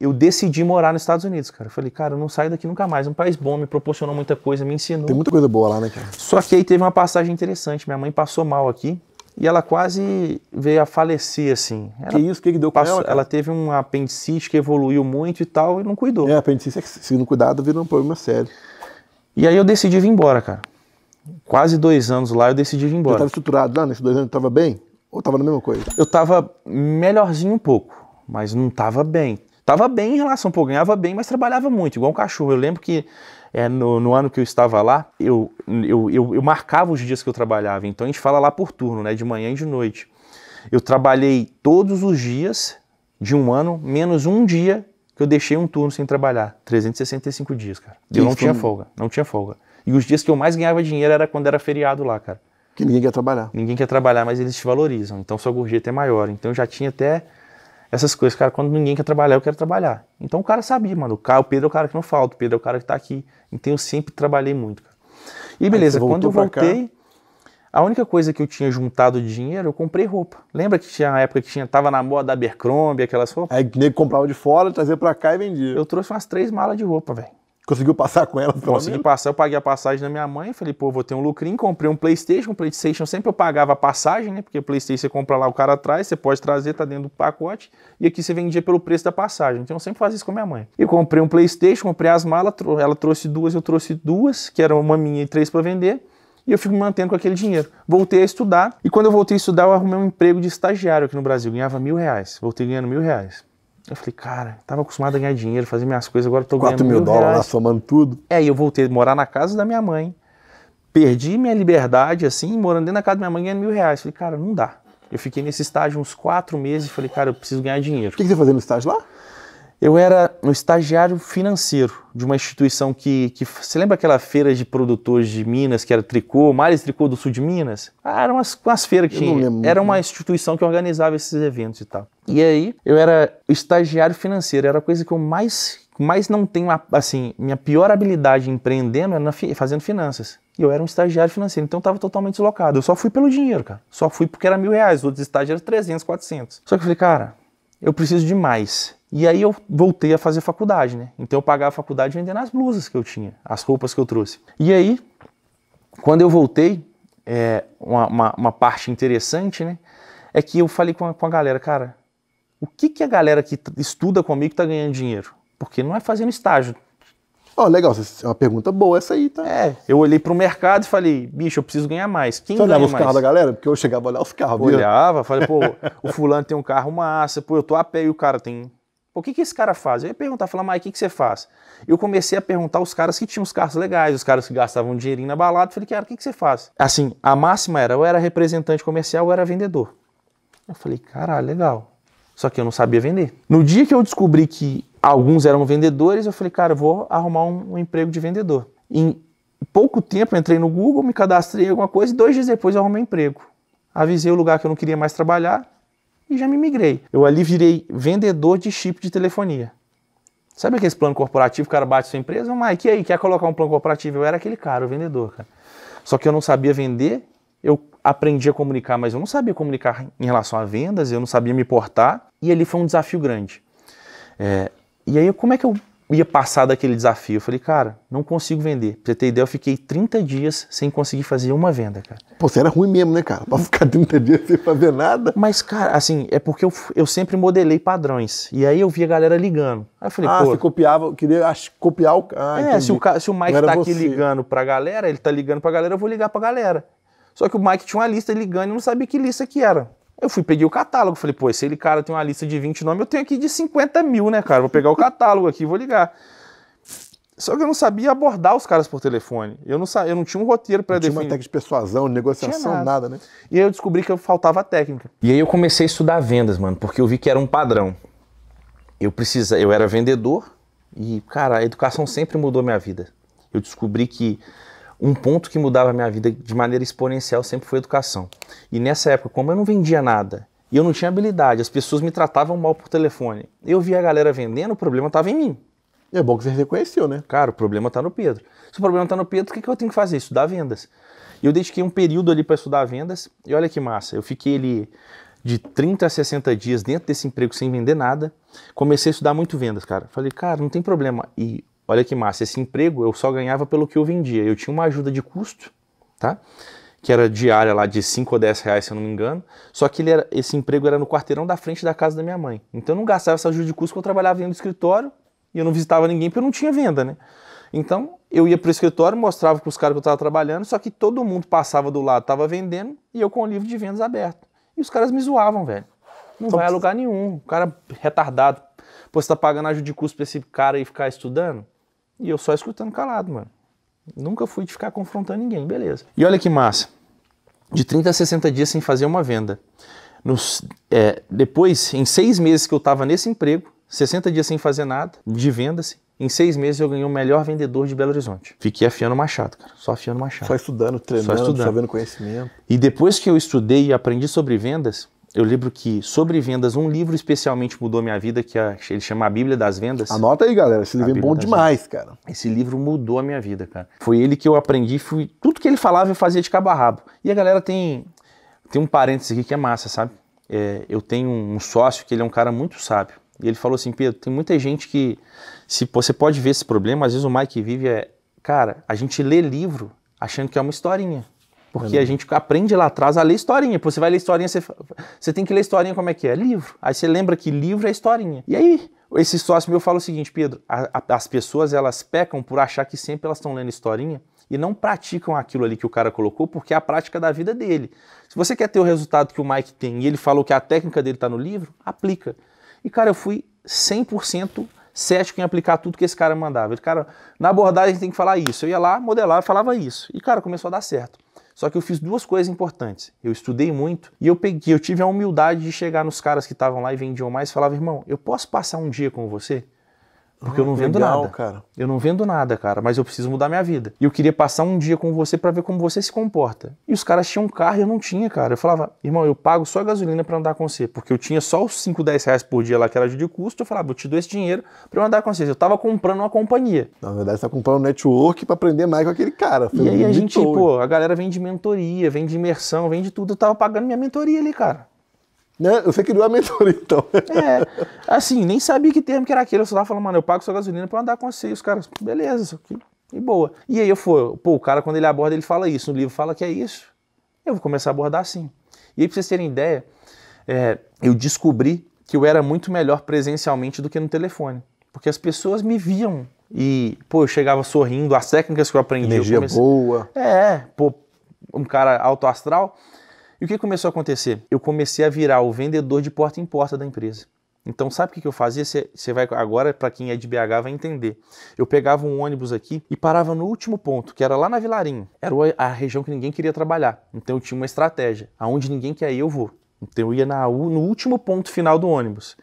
eu decidi morar nos Estados Unidos, cara. Eu falei, cara, eu não saio daqui nunca mais. É um país bom, me proporcionou muita coisa, me ensinou. Tem muita coisa boa lá, né, cara? Só que aí teve uma passagem interessante. Minha mãe passou mal aqui e ela quase veio a falecer, assim. Ela que isso? O que, que deu passou, com ela? Cara? Ela teve um apendicite que evoluiu muito e tal e não cuidou. É, apendicite, é se não cuidado, vira um problema sério. E aí eu decidi vir embora, cara. Quase dois anos lá, eu decidi vir embora. Você estava estruturado lá nesses dois anos? Tava bem? Ou tava na mesma coisa? Eu tava melhorzinho um pouco, mas não tava bem Tava bem em relação, pô, ganhava bem, mas trabalhava muito, igual um cachorro. Eu lembro que é, no, no, ano que eu estava lá, eu, eu, eu, eu, marcava os dias que eu trabalhava. Então a gente fala lá por turno, né? De manhã e de noite. Eu trabalhei todos os dias de um ano, menos um dia que eu deixei um turno sem trabalhar. 365 dias, cara. Que eu não tinha folga, não tinha folga. E os dias que eu mais ganhava dinheiro era quando era feriado lá, cara. Que ninguém quer trabalhar. Ninguém quer trabalhar, mas eles te valorizam. Então sua gorjeta é maior. Então eu já tinha até essas coisas, cara, quando ninguém quer trabalhar, eu quero trabalhar. Então o cara sabia, mano, o, Pedro é o cara que não falta, o Pedro é o cara que tá aqui. Então eu sempre trabalhei muito, cara. E beleza, quando eu voltei, a única coisa que eu tinha juntado de dinheiro, eu comprei roupa. Lembra que tinha a época que tinha, tava na moda da Abercrombie, aquelas roupas? Aí nego comprava de fora, trazia pra cá e vendia. Eu trouxe umas três malas de roupa, velho. Conseguiu passar com ela, pelo Consegui menos? passar, eu paguei a passagem da minha mãe, falei, pô, vou ter um lucrinho, comprei um Playstation, um Playstation sempre eu pagava a passagem, né? Porque Playstation você compra lá, o cara traz, você pode trazer, tá dentro do pacote, e aqui você vendia pelo preço da passagem. Então eu sempre fazia isso com a minha mãe. E comprei um Playstation, comprei as malas, ela trouxe duas, eu trouxe duas, que eram uma minha e três para vender e eu fico me mantendo com aquele dinheiro. Voltei a estudar, e quando eu voltei a estudar, eu arrumei um emprego de estagiário aqui no Brasil. Ganhava mil reais. Voltei ganhando mil reais. Eu falei, cara, tava acostumado a ganhar dinheiro, fazer minhas coisas, agora tô 4 ganhando mil, mil dólares, somando tudo. É, e eu voltei a morar na casa da minha mãe. Perdi minha liberdade, assim, morando dentro da casa da minha mãe, ganhando mil reais. Falei, cara, não dá. Eu fiquei nesse estágio uns quatro meses e falei, cara, eu preciso ganhar dinheiro. O que, que você fazendo no estágio lá? Eu era um estagiário financeiro de uma instituição que, que. Você lembra aquela feira de produtores de Minas, que era tricô, Mares Tricô do Sul de Minas? Ah, eram as, as feiras que tinha. Era uma instituição que organizava esses eventos e tal. E aí, eu era estagiário financeiro, era a coisa que eu mais, mas não tenho. Assim, minha pior habilidade empreendendo era na, fazendo finanças. E eu era um estagiário financeiro, então eu estava totalmente deslocado. Eu só fui pelo dinheiro, cara. Só fui porque era mil reais, outros estágios eram 300, 400. Só que eu falei, cara, eu preciso de mais. E aí eu voltei a fazer faculdade, né? Então eu pagava a faculdade vendendo as blusas que eu tinha, as roupas que eu trouxe. E aí, quando eu voltei, é, uma, uma, uma, parte interessante, né? É que eu falei com a, com a galera, cara, o que, que a galera que estuda comigo tá ganhando dinheiro? Porque não é fazendo estágio. Ó, oh, legal, é uma pergunta boa essa aí, tá? É, eu olhei pro mercado e falei, bicho, eu preciso ganhar mais. Quem Você olhava os carros da galera? Porque eu chegava a olhar os carros. Olhava, viu? falei, pô, o fulano tem um carro massa, pô, eu tô a pé e o cara tem o que, que esse cara faz? Eu ia perguntar, falar, mas o que, que você faz? Eu comecei a perguntar os caras que tinham os carros legais, os caras que gastavam dinheirinho na balada. Falei, cara, o que, que você faz? Assim, a máxima era, eu era representante comercial ou era vendedor. Eu falei, caralho, legal. Só que eu não sabia vender. No dia que eu descobri que alguns eram vendedores, eu falei, cara, eu vou arrumar um, um emprego de vendedor. Em pouco tempo, eu entrei no Google, me cadastrei alguma coisa e dois dias depois eu arrumei um emprego. Avisei o lugar que eu não queria mais trabalhar, e já me migrei. Eu ali virei vendedor de chip de telefonia. Sabe aquele plano corporativo, o cara bate sua empresa? Mike, e aí, quer colocar um plano corporativo? Eu era aquele cara, o vendedor, cara. Só que eu não sabia vender, eu aprendi a comunicar, mas eu não sabia comunicar em relação a vendas, eu não sabia me portar, e ali foi um desafio grande. É, e aí, como é que eu ia passar daquele desafio. Eu falei, cara, não consigo vender. Pra você ter ideia, eu fiquei 30 dias sem conseguir fazer uma venda, cara. Pô, você era ruim mesmo, né, cara? Pra ficar 30 dias sem fazer nada. Mas, cara, assim, é porque eu, eu sempre modelei padrões. E aí eu via a galera ligando. Aí eu falei, ah, pô... você copiava, queria acho, copiar o... Ah, é, se o, se o Mike tá aqui você. ligando pra galera, ele tá ligando pra galera, eu vou ligar pra galera. Só que o Mike tinha uma lista ligando e não sabia que lista que era. Eu fui, peguei o catálogo, falei, pô, esse ele, cara, tem uma lista de 20 nomes, eu tenho aqui de 50 mil, né, cara? Vou pegar o catálogo aqui, vou ligar. Só que eu não sabia abordar os caras por telefone. Eu não, eu não tinha um roteiro para definir. Tinha uma técnica de persuasão, negociação, nada. nada. né? E aí eu descobri que eu faltava técnica. E aí eu comecei a estudar vendas, mano, porque eu vi que era um padrão. Eu precisa, eu era vendedor e, cara, a educação sempre mudou minha vida. Eu descobri que um ponto que mudava a minha vida de maneira exponencial sempre foi educação. E nessa época, como eu não vendia nada e eu não tinha habilidade, as pessoas me tratavam mal por telefone, eu via a galera vendendo, o problema estava em mim. é bom que você reconheceu, né? Cara, o problema está no Pedro. Se o problema está no Pedro, o que, que eu tenho que fazer? Estudar vendas. E eu dediquei um período ali para estudar vendas e olha que massa, eu fiquei ali de 30 a 60 dias dentro desse emprego sem vender nada. Comecei a estudar muito vendas, cara. Falei, cara, não tem problema. E Olha que massa, esse emprego eu só ganhava pelo que eu vendia. Eu tinha uma ajuda de custo, tá? Que era diária lá de 5 ou 10 reais, se eu não me engano. Só que era, esse emprego era no quarteirão da frente da casa da minha mãe. Então eu não gastava essa ajuda de custo porque eu trabalhava dentro do escritório e eu não visitava ninguém porque eu não tinha venda, né? Então eu ia para o escritório, mostrava para os caras que eu estava trabalhando, só que todo mundo passava do lado, estava vendendo e eu com o livro de vendas aberto. E os caras me zoavam, velho. Não então vai a lugar nenhum. O cara retardado. Pô, você tá pagando ajuda de custo pra esse cara e ficar estudando? E eu só escutando calado, mano. Nunca fui de ficar confrontando ninguém, beleza. E olha que massa. De 30 a 60 dias sem fazer uma venda. Nos, é, depois, em seis meses que eu estava nesse emprego, 60 dias sem fazer nada, de vendas, em seis meses eu ganhei o melhor vendedor de Belo Horizonte. Fiquei afiando machado, cara. Só afiando machado. Só estudando, treinando, só estudando. conhecimento. E depois que eu estudei e aprendi sobre vendas, eu lembro que, sobre vendas, um livro especialmente mudou minha vida, que é, ele chama A Bíblia das Vendas. Anota aí, galera, esse livro é bom demais, vendas. cara. Esse livro mudou a minha vida, cara. Foi ele que eu aprendi, fui, tudo que ele falava eu fazia de cabo a rabo. E a galera tem, tem um parênteses aqui que é massa, sabe? É, eu tenho um sócio que ele é um cara muito sábio. E ele falou assim, Pedro, tem muita gente que, se você pode ver esse problema, às vezes o Mike vive é, cara, a gente lê livro achando que é uma historinha. Porque a gente aprende lá atrás a ler historinha. você vai ler historinha, você, você tem que ler historinha como é que é? Livro. Aí você lembra que livro é historinha. E aí, esse sócio meu fala o seguinte, Pedro, a, a, as pessoas elas pecam por achar que sempre elas estão lendo historinha e não praticam aquilo ali que o cara colocou, porque é a prática da vida dele. Se você quer ter o resultado que o Mike tem e ele falou que a técnica dele está no livro, aplica. E cara, eu fui 100% cético em aplicar tudo que esse cara mandava. Ele, cara, na abordagem tem que falar isso. Eu ia lá, modelava, falava isso. E cara, começou a dar certo. Só que eu fiz duas coisas importantes. Eu estudei muito e eu peguei, eu tive a humildade de chegar nos caras que estavam lá e vendiam mais e falava, irmão, eu posso passar um dia com você? Porque eu não vendo, nada. cara. Eu não vendo nada, cara, mas eu preciso mudar minha vida. E eu queria passar um dia com você para ver como você se comporta. E os caras tinham um carro e eu não tinha, cara. Eu falava, irmão, eu pago só a gasolina para andar com você. Porque eu tinha só os 5, 10 reais por dia lá que era de custo. Eu falava, eu te dou esse dinheiro pra eu andar com você. Eu tava comprando uma companhia. Na verdade, você tá comprando um network para aprender mais com aquele cara. Foi e aí a gente, pô, a galera vem de mentoria, vem de imersão, vem de tudo. Eu tava pagando minha mentoria ali, cara. Né? Você criou a mentoria, então. É. Assim, nem sabia que termo que era aquele. Eu só tava falando, mano, eu pago sua gasolina pra andar com você. E os caras, beleza, isso aqui. E boa. E aí eu fui, pô, o cara, quando ele aborda, ele fala isso. No livro fala que é isso. Eu vou começar a abordar assim. E aí, pra vocês terem ideia, é, eu descobri que eu era muito melhor presencialmente do que no telefone. Porque as pessoas me viam. E, pô, eu chegava sorrindo, as técnicas que eu aprendi. Energia eu comecei... boa. É, pô, um cara alto astral. E o que começou a acontecer? Eu comecei a virar o vendedor de porta em porta da empresa. Então, sabe o que eu fazia? Você vai agora, para quem é de BH, vai entender. Eu pegava um ônibus aqui e parava no último ponto, que era lá na Vilarinho. Era a região que ninguém queria trabalhar. Então, eu tinha uma estratégia. Aonde ninguém quer ir, eu vou. Então, eu ia na, no último ponto final do ônibus.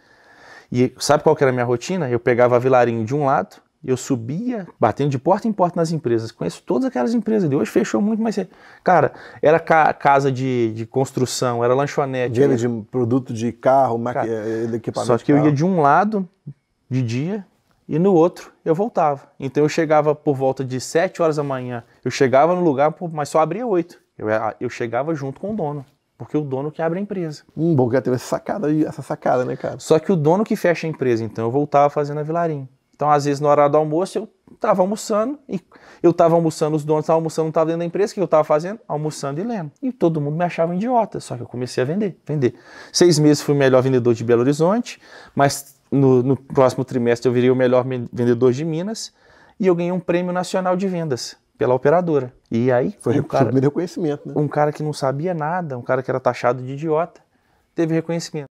E sabe qual que era a minha rotina? Eu pegava a Vilarinho de um lado, eu subia, batendo de porta em porta nas empresas. Conheço todas aquelas empresas. De hoje fechou muito mas Cara, era ca casa de, de construção, era lanchonete. Era... de produto de carro, maqui... Eh, equipamento. Só que eu ia de um lado de dia e no outro eu voltava. Então eu chegava por volta de 7 horas da manhã. Eu chegava no lugar, mas só abria 8. Eu, ah, eu chegava junto com o dono. Porque o dono que abre a empresa. Hum, bom que teve essa sacada aí, essa sacada, né, cara? Só que o dono que fecha a empresa, então eu voltava fazendo a vilarinha. Então, às vezes, no horário do almoço, eu estava almoçando, e eu estava almoçando, os donos estavam almoçando, não estava dentro da empresa, o que eu estava fazendo? Almoçando e lendo. E todo mundo me achava idiota, só que eu comecei a vender, vender. Seis meses fui o melhor vendedor de Belo Horizonte, mas no, no próximo trimestre eu virei o melhor vendedor de Minas, e eu ganhei um prêmio nacional de vendas pela operadora. E aí foi um cara, reconhecimento, né? Um cara que não sabia nada, um cara que era taxado de idiota, teve reconhecimento.